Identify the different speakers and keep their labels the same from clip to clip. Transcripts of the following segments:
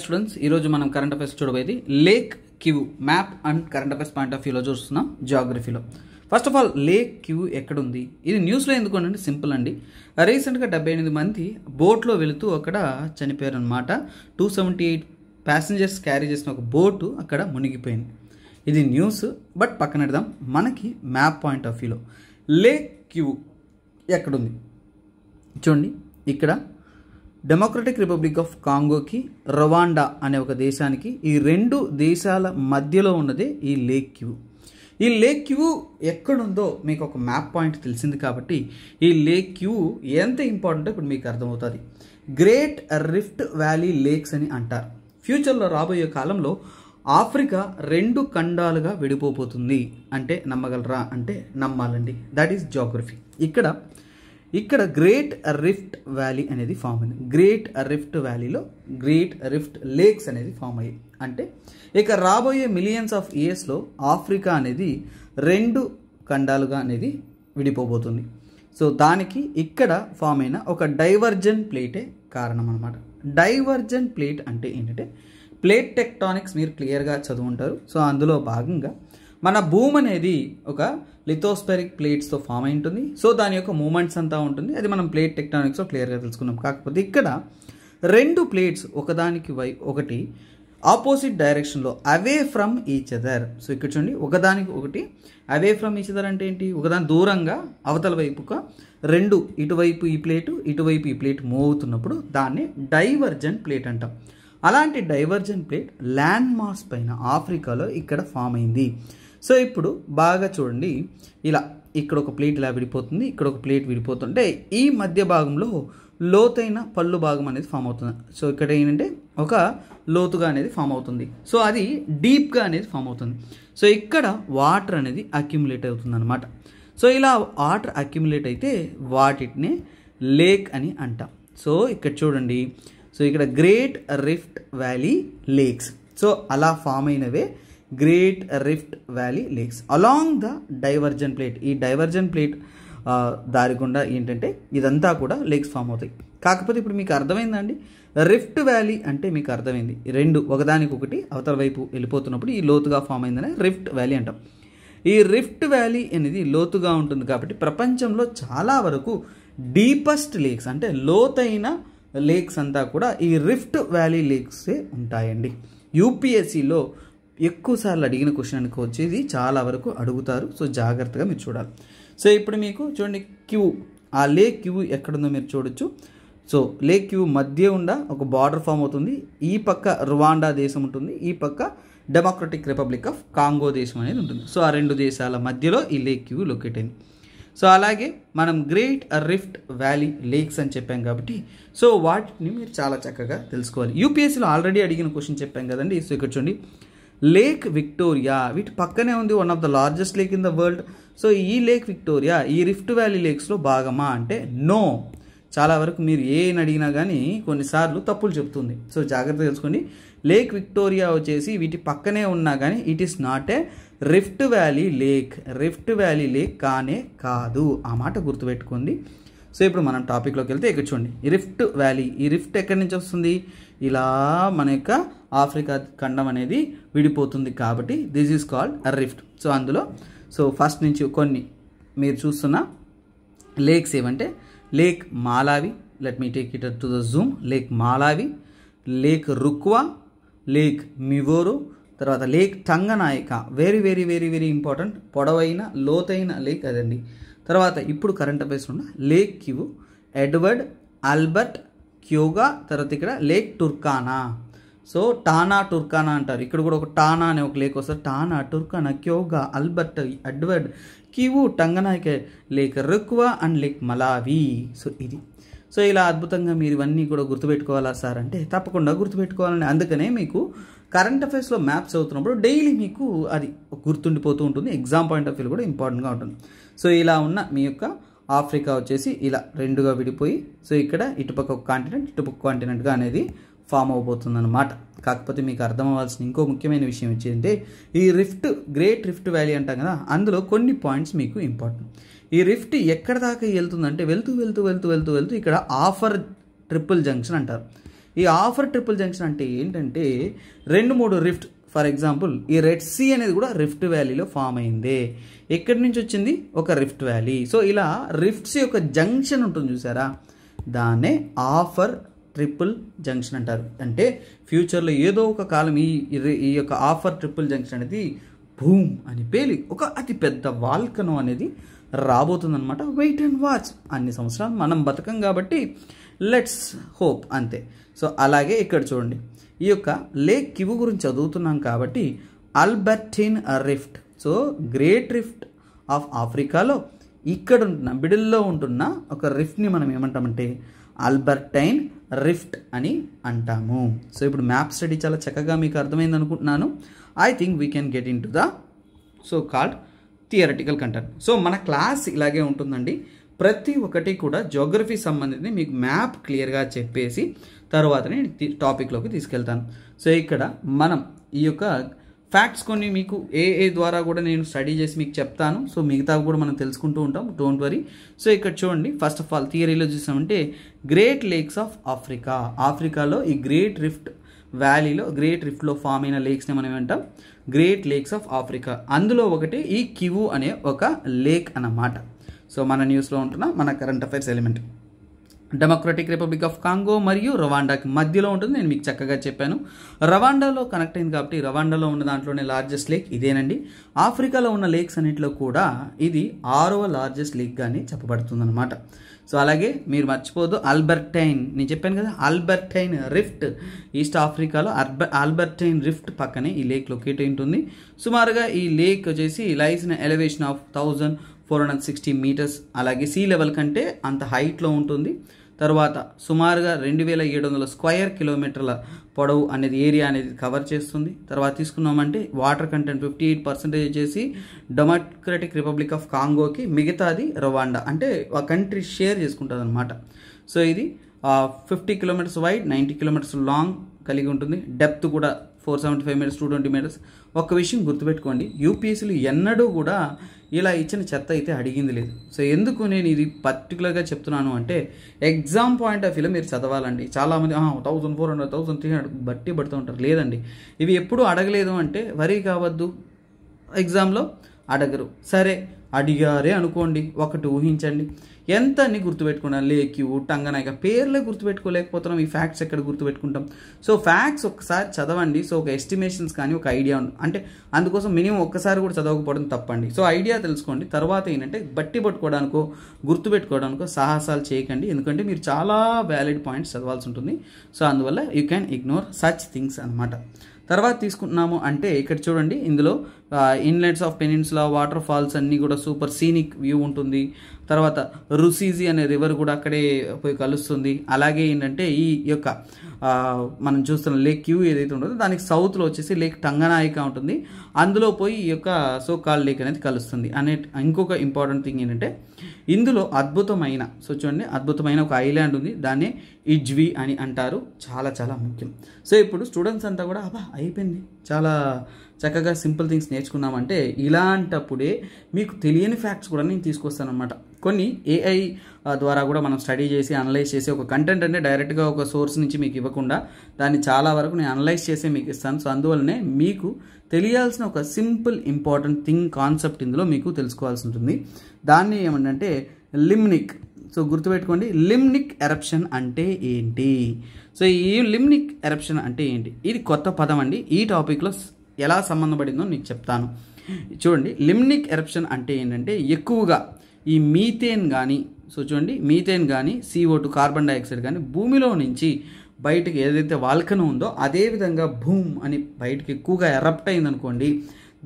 Speaker 1: students ఈరోజు మనం current affairs చూడబోయేది lake Kivu map and current affairs point of వ్యూలో చూస్తున్నాం జాగ్రఫీలో first of all lake Kivu ఎక్కడుంది ఇది న్యూస్లో ఎందుకు అండి సింపుల్ అండి రీసెంట్గా డెబ్బై ఎనిమిది మంది బోట్లో వెళుతూ అక్కడ చనిపోయారు అనమాట two seventy eight passengers carry చేసిన ఒక బోటు అక్కడ మునిగిపోయింది ఇది న్యూస్ బట్ పక్కన పెడదాం మనకి మ్యాప్ పాయింట్ ఆఫ్ వ్యూలో లేక్ క్యూ ఎక్కడుంది చూడండి ఇక్కడ డెమోక్రటిక్ రిపబ్లిక్ ఆఫ్ కాంగోకి రవాండా అనే ఒక దేశానికి ఈ రెండు దేశాల మధ్యలో ఉన్నదే ఈ లేక్ క్యూ ఈ లేక్ క్యూ ఎక్కడుందో మీకు ఒక మ్యాప్ పాయింట్ తెలిసింది కాబట్టి ఈ లేక్ క్యూ ఎంత ఇంపార్టెంటో ఇప్పుడు మీకు అర్థమవుతుంది గ్రేట్ రిఫ్ట్ వ్యాలీ లేక్స్ అని అంటారు ఫ్యూచర్లో రాబోయే కాలంలో ఆఫ్రికా రెండు ఖండాలుగా విడిపోబోతుంది అంటే నమ్మగలరా అంటే నమ్మాలండి దట్ ఈస్ జాగ్రఫీ ఇక్కడ ఇక్కడ గ్రేట్ రిఫ్ట్ వ్యాలీ అనేది ఫామ్ అయింది గ్రేట్ రిఫ్ట్ వ్యాలీలో గ్రేట్ రిఫ్ట్ లేక్స్ అనేది ఫామ్ అయ్యాయి అంటే ఇక రాబోయే మిలియన్స్ ఆఫ్ ఇయర్స్లో ఆఫ్రికా అనేది రెండు ఖండాలుగా అనేది విడిపోబోతుంది సో దానికి ఇక్కడ ఫామ్ అయిన ఒక డైవర్జన్ ప్లేటే కారణం అనమాట డైవర్జన్ ప్లేట్ అంటే ఏంటంటే ప్లేట్ టెక్టానిక్స్ మీరు క్లియర్గా చదువుంటారు సో అందులో భాగంగా మన భూమి అనేది ఒక లిథోస్పెరిక్ ప్లేట్స్తో ఫామ్ అయి ఉంటుంది సో దాని యొక్క మూమెంట్స్ అంతా ఉంటుంది అది మనం ప్లేట్ టెక్నాలజీస్లో క్లియర్గా తెలుసుకున్నాం కాకపోతే ఇక్కడ రెండు ప్లేట్స్ ఒకదానికి వై ఒకటి ఆపోజిట్ డైరెక్షన్లో away from each other so ఇక్కడ చూడండి ఒకదానికి ఒకటి అవే ఫ్రమ్ ఈచ్ అదర్ అంటే ఏంటి ఒకదాని దూరంగా అవతల వైపుగా రెండు ఇటువైపు ఈ ప్లేటు ఇటువైపు ఈ ప్లేట్ మూవ్ అవుతున్నప్పుడు దాన్ని డైవర్జన్ ప్లేట్ అంటాం అలాంటి డైవర్జన్ ప్లేట్ ల్యాండ్ మార్క్స్ పైన ఆఫ్రికాలో ఇక్కడ ఫామ్ అయింది సో ఇప్పుడు బాగా చూడండి ఇలా ఇక్కడ ఒక ప్లేట్ ఇలా విడిపోతుంది ఇక్కడ ఒక ప్లేట్ విడిపోతుంటే ఈ మధ్య భాగంలో లోతైన పళ్ళు భాగం అనేది ఫామ్ అవుతుంది సో ఇక్కడ ఏంటంటే ఒక లోతుగా అనేది ఫామ్ అవుతుంది సో అది డీప్గా అనేది ఫామ్ అవుతుంది సో ఇక్కడ వాటర్ అనేది అక్యుములేట్ అవుతుంది అనమాట సో ఇలా వాటర్ అక్యుములేట్ అయితే వాటిని లేక్ అని అంటాం సో ఇక్కడ చూడండి సో ఇక్కడ great rift valley lakes so అలా ఫామ్ అయినవే great rift valley lakes along the divergent plate ఈ డైవర్జన్ ప్లేట్ దారికుండా ఏంటంటే ఇదంతా కూడా లేక్స్ ఫామ్ అవుతాయి కాకపోతే ఇప్పుడు మీకు అర్థమైందండి రిఫ్ట్ వ్యాలీ అంటే మీకు అర్థమైంది రెండు ఒకదానికొకటి అవతల వైపు వెళ్ళిపోతున్నప్పుడు ఈ లోతుగా ఫామ్ అయిందనే రిఫ్ట్ వ్యాలీ అంటాం ఈ రిఫ్ట్ వ్యాలీ అనేది లోతుగా ఉంటుంది కాబట్టి ప్రపంచంలో చాలా వరకు డీపెస్ట్ లేక్స్ అంటే లోతైన లేక్స్ అంతా కూడా ఈ రిఫ్ట్ వ్యాలీ లేక్సే ఉంటాయండి యూపీఎస్సిలో ఎక్కువసార్లు అడిగిన క్వశ్చన్ అనుకో వచ్చేది చాలా వరకు అడుగుతారు సో జాగ్రత్తగా మీరు చూడాలి సో ఇప్పుడు మీకు చూడండి క్యూ ఆ లే క్యూ ఎక్కడుందో మీరు చూడొచ్చు సో లే క్యూ మధ్య ఉండ ఒక బార్డర్ ఫామ్ అవుతుంది ఈ పక్క రువాండా దేశం ఉంటుంది ఈ పక్క డెమోక్రటిక్ రిపబ్లిక్ ఆఫ్ కాంగో దేశం అనేది ఉంటుంది సో ఆ రెండు దేశాల మధ్యలో ఈ లేక్ క్యూ లొకేట్ అయింది సో అలాగే మనం గ్రేట్ రిఫ్ట్ వ్యాలీ లేక్స్ అని చెప్పాం కాబట్టి సో వాటిని మీరు చాలా చక్కగా తెలుసుకోవాలి యూపీఎస్సీలో ఆల్రెడీ అడిగిన క్వశ్చన్ చెప్పాం కదండి సో ఇక్కడ చూడండి లేక్ విక్టోరియా వీటి పక్కనే ఉంది one of the largest lake in the world so ఈ లేక్ విక్టోరియా ఈ రిఫ్ట్ వ్యాలీ లేక్స్లో భాగమా అంటే నో చాలా వరకు మీరు ఏం అడిగినా కానీ కొన్నిసార్లు తప్పులు చెబుతుంది సో జాగ్రత్త తెలుసుకోండి లేక్ విక్టోరియా వచ్చేసి వీటి పక్కనే ఉన్నా కానీ it is not a rift valley lake rift valley lake కానే కాదు ఆ మాట గుర్తుపెట్టుకోండి సో ఇప్పుడు మనం టాపిక్లోకి వెళ్తే ఇక్కడ చూడండి రిఫ్ట్ వ్యాలీ ఈ రిఫ్ట్ ఎక్కడి నుంచి వస్తుంది ఇలా మన యొక్క ఆఫ్రికా ఖండం అనేది విడిపోతుంది కాబట్టి this is called a rift so అందులో సో ఫస్ట్ నుంచి కొన్ని మీరు చూస్తున్న లేక్స్ ఏవంటే lake Malawi let me take it to the zoom lake Malawi lake Rukwa lake Mweru తర్వాత lake Tanganyika very very very very important పొడవైన లోతైన lake అదండి తర్వాత ఇప్పుడు కరెంట్ అఫేర్స్ ఉన్న lake Kivu Edward Albert Kyoga తర్వాత ఇక్కడ లేక్ టుర్కానా సో టానా టుర్కానా అంటారు ఇక్కడ కూడా ఒక టానా అనే ఒక లేక్ వస్తారు Tana Turkana Kyoga Albert Edward Kivu Tanganyika lake Rukwa and lake Malawi so ఇది సో ఇలా అద్భుతంగా మీరు ఇవన్నీ కూడా గుర్తుపెట్టుకోవాలా సార్ అంటే తప్పకుండా గుర్తుపెట్టుకోవాలని అందుకనే మీకు కరెంట్ అఫైర్స్లో మ్యాప్స్ అవుతున్నప్పుడు డైలీ మీకు అది గుర్తుండిపోతూ ఉంటుంది ఎగ్జామ్ పాయింట్ ఆఫ్ వ్యూ కూడా ఇంపార్టెంట్గా ఉంటుంది సో ఇలా ఉన్న మీ యొక్క ఆఫ్రికా వచ్చేసి ఇలా రెండుగా విడిపోయి సో ఇక్కడ ఇటుపక్క ఒక కాంటినెంట్ ఇటుపక్క కాంటినెంట్గా అనేది ఫామ్ అవబోతుంది అనమాట కాకపోతే మీకు అర్థం అవ్వాల్సిన ఇంకో ముఖ్యమైన విషయం వచ్చేదంటే ఈ రిఫ్ట్ గ్రేట్ రిఫ్ట్ వ్యాలీ అంటాం కదా అందులో కొన్ని పాయింట్స్ మీకు ఇంపార్టెంట్ ఈ రిఫ్ట్ ఎక్కడ దాకా వెళ్తుందంటే వెళ్తూ వెళ్తూ వెళ్తూ వెళ్తూ వెళ్తూ ఇక్కడ ఆఫర్ ట్రిపుల్ జంక్షన్ అంటారు ఈ ఆఫర్ ట్రిపుల్ జంక్షన్ అంటే ఏంటంటే రెండు మూడు రిఫ్ట్ ఫర్ ఎగ్జాంపుల్ ఈ రెడ్ సీ అనేది కూడా రిఫ్ట్ వ్యాలీలో ఫామ్ అయింది ఎక్కడి నుంచి వచ్చింది ఒక రిఫ్ట్ వ్యాలీ సో ఇలా రిఫ్ట్స్ యొక్క జంక్షన్ ఉంటుంది చూసారా దాన్నే ఆఫర్ ట్రిపుల్ జంక్షన్ అంటారు అంటే ఫ్యూచర్లో ఏదో ఒక కాలం ఈ ఈ యొక్క ఆఫర్ ట్రిపుల్ జంక్షన్ అనేది భూమ్ అని పేలి ఒక అతి పెద్ద వాల్కనం అనేది రాబోతుందన్నమాట వెయిట్ అండ్ వాచ్ అన్ని సంవత్సరాలు మనం బతకం కాబట్టి లెట్స్ హోప్ అంతే సో అలాగే ఇక్కడ చూడండి ఈ యొక్క లేక్ కివు గురించి చదువుతున్నాం కాబట్టి Albertine rift so great rift of ఆఫ్రికాలో ఇక్కడ ఉంటున్న బిడిల్లో ఉంటున్న ఒక రిఫ్ట్ని మనం ఏమంటామంటే ఆల్బర్టైన్ రిఫ్ట్ అని అంటాము సో ఇప్పుడు మ్యాప్ స్టడీ చాలా చక్కగా మీకు అర్థమైంది అనుకుంటున్నాను I think we can get in to the so called theoretical content so మన క్లాస్ ఇలాగే ఉంటుందండి ప్రతి ఒక్కటి కూడా జోగ్రఫీ సంబంధించి మీకు మ్యాప్ క్లియర్గా చెప్పేసి తర్వాత నేను టాపిక్లోకి తీసుకెళ్తాను సో ఇక్కడ మనం ఈ యొక్క ఫ్యాక్ట్స్ కొన్ని మీకు ఏ ఏ ద్వారా కూడా నేను స్టడీ చేసి మీకు చెప్తాను సో మిగతా కూడా మనం తెలుసుకుంటూ ఉంటాం డోంట్ వరీ సో ఇక్కడ చూడండి ఫస్ట్ ఆఫ్ ఆల్ థియరీలో చూసామంటే గ్రేట్ లేక్స్ ఆఫ్ ఆఫ్రికా ఆఫ్రికాలో ఈ గ్రేట్ రిఫ్ట్ వ్యాలీలో గ్రేట్ రిఫ్ట్లో ఫామ్ అయిన లేక్స్ని మనం ఏమంటాం గ్రేట్ లేక్స్ ఆఫ్ ఆఫ్రికా అందులో ఒకటి ఈ కివు అనే ఒక లేక్ అన్నమాట సో మన న్యూస్లో ఉంటున్న మన current affairs element democratic republic of Congo మరియు రవాండాకి మధ్యలో ఉంటుంది నేను మీకు చక్కగా చెప్పాను రవాండాలో కనెక్ట్ అయింది కాబట్టి రవాండాలో ఉన్న దాంట్లోనే లార్జెస్ట్ లేక్ ఇదేనండి ఆఫ్రికాలో ఉన్న లేక్స్ అన్నింటిలో కూడా ఇది ఆరవ లార్జెస్ట్ చెప్పబడుతుంది అనమాట సో అలాగే మీరు మర్చిపోదు ఆల్బర్టైన్ నేను చెప్పాను కదా ఆల్బర్టైన్ రిఫ్ట్ ఈస్ట్ ఆఫ్రికాలో అర్బర్ ఆల్బర్టైన్ రిఫ్ట్ పక్కనే ఈ లేక్ లొకేట్ అయి ఉంటుంది సుమారుగా ఈ లేక్ వచ్చేసి lies elevation of thousand four hundred sixty metres అలాగే సీ లెవెల్ కంటే అంత హైట్లో ఉంటుంది తర్వాత సుమారుగా రెండు వేల ఏడు వందల స్క్వేర్ కిలోమీటర్ల పొడవు అనేది ఏరియా అనేది కవర్ చేస్తుంది తర్వాత తీసుకున్నామంటే water content fifty eight percentage వచ్చేసి డెమోక్రటిక్ రిపబ్లిక్ ఆఫ్ కాంగోకి మిగతాది రవాండా అంటే ఆ కంట్రీ షేర్ చేసుకుంటుంది అనమాట సో ఇది fifty kilometres wide ninety kilometres long కలిగి ఉంటుంది డెప్త్ కూడా four seventy five metres two twenty metres ఒక్క విషయం గుర్తుపెట్టుకోండి యూపీఎస్సీలు ఎన్నడూ కూడా ఇలా ఇచ్చిన చెత్త అయితే అడిగింది లేదు సో ఎందుకు నేను ఇది పర్టికులర్గా చెప్తున్నాను అంటే ఎగ్జామ్ పాయింట్ ఆఫ్ వ్యూలో మీరు చదవాలండి చాలామంది thousand four hundred thousand three hundred బట్టి పడుతూ ఉంటారు లేదండి ఇవి ఎప్పుడు అడగలేదు అంటే వరీ కావద్దు ఎగ్జామ్లో అడగరు సరే అడిగారే అనుకోండి ఒకటి ఊహించండి ఎంత అన్ని గుర్తుపెట్టుకున్నాం లేక్యూ టంగనాయక పేర్లే గుర్తుపెట్టుకోలేకపోతున్నాం ఈ ఫ్యాక్ట్స్ ఎక్కడ గుర్తుపెట్టుకుంటాం సో ఫ్యాక్ట్స్ ఒకసారి చదవండి సో ఒక ఎస్టిమేషన్స్ కానీ ఒక ఐడియా అంటే అందుకోసం మినిమం ఒక్కసారి కూడా చదవకపోవడం తప్పండి సో ఐడియా తెలుసుకోండి తర్వాత ఏంటంటే బట్టి పట్టుకోవడానికో గుర్తుపెట్టుకోవడానికో సాహసాలు చేయకండి ఎందుకంటే మీరు చాలా వ్యాలిడ్ పాయింట్స్ చదవాల్సి ఉంటుంది సో అందువల్ల you can ignore such things అనమాట తర్వాత తీసుకుంటున్నాము అంటే ఇక్కడ చూడండి ఇందులో inlets of peninsula water falls అన్నీ కూడా సూపర్ సీనిక్ వ్యూ ఉంటుంది తర్వాత రుసీజీ అనే రివర్ కూడా అక్కడే పోయి కలుస్తుంది అలాగే ఏంటంటే ఈ యొక్క మనం చూస్తున్న లేక్ క్యూ ఏదైతే ఉంటుందో దానికి సౌత్లో వచ్చేసి లేక్ టంగనాయిక ఉంటుంది అందులో పోయి ఈ యొక్క సో కాల్ లేక్ అనేది కలుస్తుంది అనే ఇంకొక ఇంపార్టెంట్ థింగ్ ఏంటంటే ఇందులో అద్భుతమైన సో చూడండి అద్భుతమైన ఒక ఐలాండ్ ఉంది దాన్నే ఇజ్వి అని అంటారు చాలా చాలా ముఖ్యం సో ఇప్పుడు స్టూడెంట్స్ అంతా కూడా అబ్బా అయిపోయింది చాలా చక్కగా సింపుల్ థింగ్స్ నేర్చుకున్నామంటే ఇలాంటప్పుడే మీకు తెలియని ఫ్యాక్ట్స్ కూడా నేను తీసుకొస్తానమాట కొన్ని ఏఐ ద్వారా కూడా మనం స్టడీ చేసి అనలైజ్ చేసి ఒక కంటెంట్ అంటే డైరెక్ట్గా ఒక సోర్స్ నుంచి మీకు ఇవ్వకుండా దాన్ని చాలా వరకు నేను అనలైజ్ చేసి మీకు ఇస్తాను సో అందువల్లనే మీకు తెలియాల్సిన ఒక సింపుల్ ఇంపార్టెంట్ థింగ్ కాన్సెప్ట్ ఇందులో మీకు తెలుసుకోవాల్సి ఉంటుంది దాన్ని ఏమంటే లిమ్నిక్ సో గుర్తుపెట్టుకోండి లిమ్నిక్ ఎరప్షన్ అంటే ఏంటి సో ఈ లిమ్నిక్ ఎరప్షన్ అంటే ఏంటి ఇది కొత్త పదం అండి ఈ టాపిక్లో ఎలా సంబంధపడిందో నీకు చెప్తాను చూడండి లిమ్నిక్ ఎరప్షన్ అంటే ఏంటంటే ఎక్కువగా ఈ మీథేన్ కానీ సో చూడండి మీథేన్ కానీ సిఓ టూ కార్బన్ డైఆక్సైడ్ కానీ భూమిలో నుంచి బయటకు ఏదైతే వాల్కను ఉందో అదేవిధంగా భూమ్ అని బయటకు ఎక్కువగా ఎరప్ట్ అయిందనుకోండి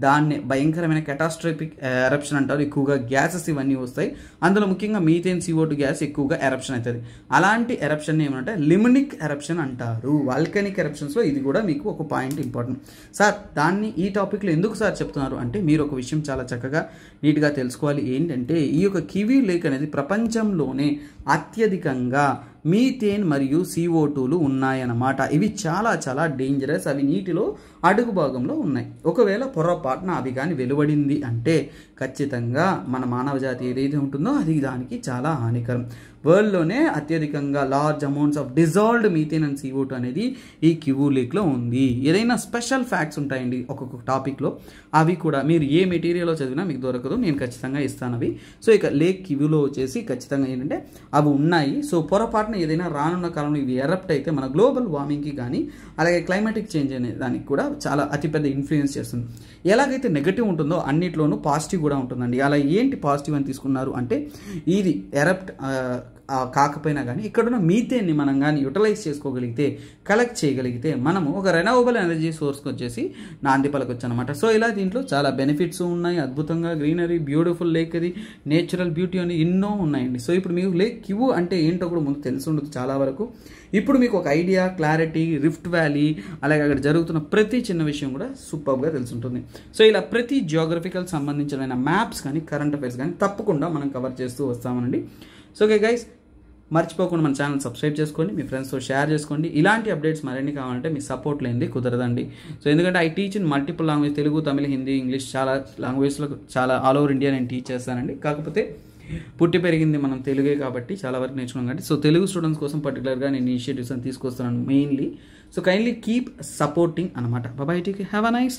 Speaker 1: దాన్ని భయంకరమైన కెటాస్ట్రఫిక్ ఎరప్షన్ అంటారు ఎక్కువగా గ్యాసెస్ ఇవన్నీ వస్తాయి అందులో ముఖ్యంగా మీథేన్ టూ గ్యాస్ ఎక్కువగా ఎరప్షన్ అవుతుంది అలాంటి ఎరప్షన్ ఏమంటే లిమినిక్ ఎరప్షన్ అంటారు వాల్కనిక్ ఎరప్షన్స్లో ఇది కూడా మీకు ఒక పాయింట్ ఇంపార్టెంట్ సార్ దాన్ని ఈ టాపిక్లో ఎందుకు సార్ చెప్తున్నారు అంటే మీరు ఒక విషయం చాలా చక్కగా నీట్గా తెలుసుకోవాలి ఏంటంటే ఈ యొక్క కివీ లేక్ అనేది ప్రపంచంలోనే అత్యధికంగా మీథేన్ మరియు సిఓ టూలు ఉన్నాయన్నమాట ఇవి చాలా చాలా డేంజరస్ అవి నీటిలో అడుగు భాగంలో ఉన్నాయి ఒకవేళ పొరపాటున అవి కానీ వెలువడింది అంటే ఖచ్చితంగా మన మానవ జాతి ఏదైతే ఉంటుందో అది దానికి చాలా హానికరం వరల్డ్లోనే అత్యధికంగా large amounts of dissolved methane and two అనేది ఈ క్యూ లీక్లో ఉంది ఏదైనా స్పెషల్ ఫ్యాక్ట్స్ ఉంటాయండి ఒక్కొక్క టాపిక్లో అవి కూడా మీరు ఏ మెటీరియల్లో చదివినా మీకు దొరకదు నేను ఖచ్చితంగా ఇస్తాను అవి సో ఇక లేక్ క్యూలో వచ్చేసి ఖచ్చితంగా ఏంటంటే అవి ఉన్నాయి సో పొరపాటున ఏదైనా రానున్న కాలంలో ఇవి ఎరప్ట్ అయితే మన గ్లోబల్ వార్మింగ్కి కానీ అలాగే క్లైమాటిక్ చేంజ్ అనే దానికి కూడా చాలా అతిపెద్ద ఇన్ఫ్లుయెన్స్ చేస్తుంది ఎలాగైతే నెగటివ్ ఉంటుందో అన్నిట్లోనూ పాజిటివ్ కూడా ఉంటుందండి అలా ఏంటి పాజిటివ్ అని తీసుకున్నారు అంటే ఇది ఎరప్ట్ కాకపోయినా కానీ ఇక్కడున్న మీథేన్ని మనం కానీ యూటిలైజ్ చేసుకోగలిగితే కలెక్ట్ చేయగలిగితే మనము ఒక రెనవబుల్ ఎనర్జీ సోర్స్కి వచ్చేసి నాంది పలకొచ్చు అనమాట సో ఇలా దీంట్లో చాలా బెనిఫిట్స్ ఉన్నాయి అద్భుతంగా గ్రీనరీ బ్యూటిఫుల్ లేక్ అది నేచురల్ బ్యూటీ అని ఎన్నో ఉన్నాయండి సో ఇప్పుడు మీకు లేక్ క్యూ అంటే ఏంటో కూడా ముందు తెలిసి ఉండదు చాలా వరకు ఇప్పుడు మీకు ఒక ఐడియా క్లారిటీ రిఫ్ట్ వ్యాలీ అలాగే అక్కడ జరుగుతున్న ప్రతి చిన్న విషయం కూడా సూపర్గా తెలుసుంటుంది సో ఇలా ప్రతి జియోగ్రఫికల్ సంబంధించిన మ్యాప్స్ కానీ కరెంట్ అఫైర్స్ కానీ తప్పకుండా మనం కవర్ చేస్తూ వస్తామనండి సో ఓకే గైస్ మర్చిపోకుండా మన ఛానల్ సబ్స్క్రైబ్ చేసుకోండి మీ ఫ్రెండ్స్తో షేర్ చేసుకోండి ఇలాంటి అప్డేట్స్ మరిన్ని కావాలంటే మీ సపోర్ట్ లేనిది కుదరదండి సో ఎందుకంటే I teach in multiple language Telugu Tamil Hindi English చాలా లాంగ్వేజ్లో చాలా ఆల్ ఓవర్ ఇండియా నేను టీచ్ చేస్తానండి కాకపోతే పుట్టి పెరిగింది మనం తెలుగే కాబట్టి చాలా వరకు నేర్చుకున్నాం కాబట్టి సో తెలుగు స్టూడెంట్స్ కోసం పర్టికులర్గా నేను ఇనిషియేటివ్స్ అని తీసుకొస్తున్నాను mainly so kindly keep supporting అనమాట బాబాయ్ టీకి హ్యావ్ అ నైస్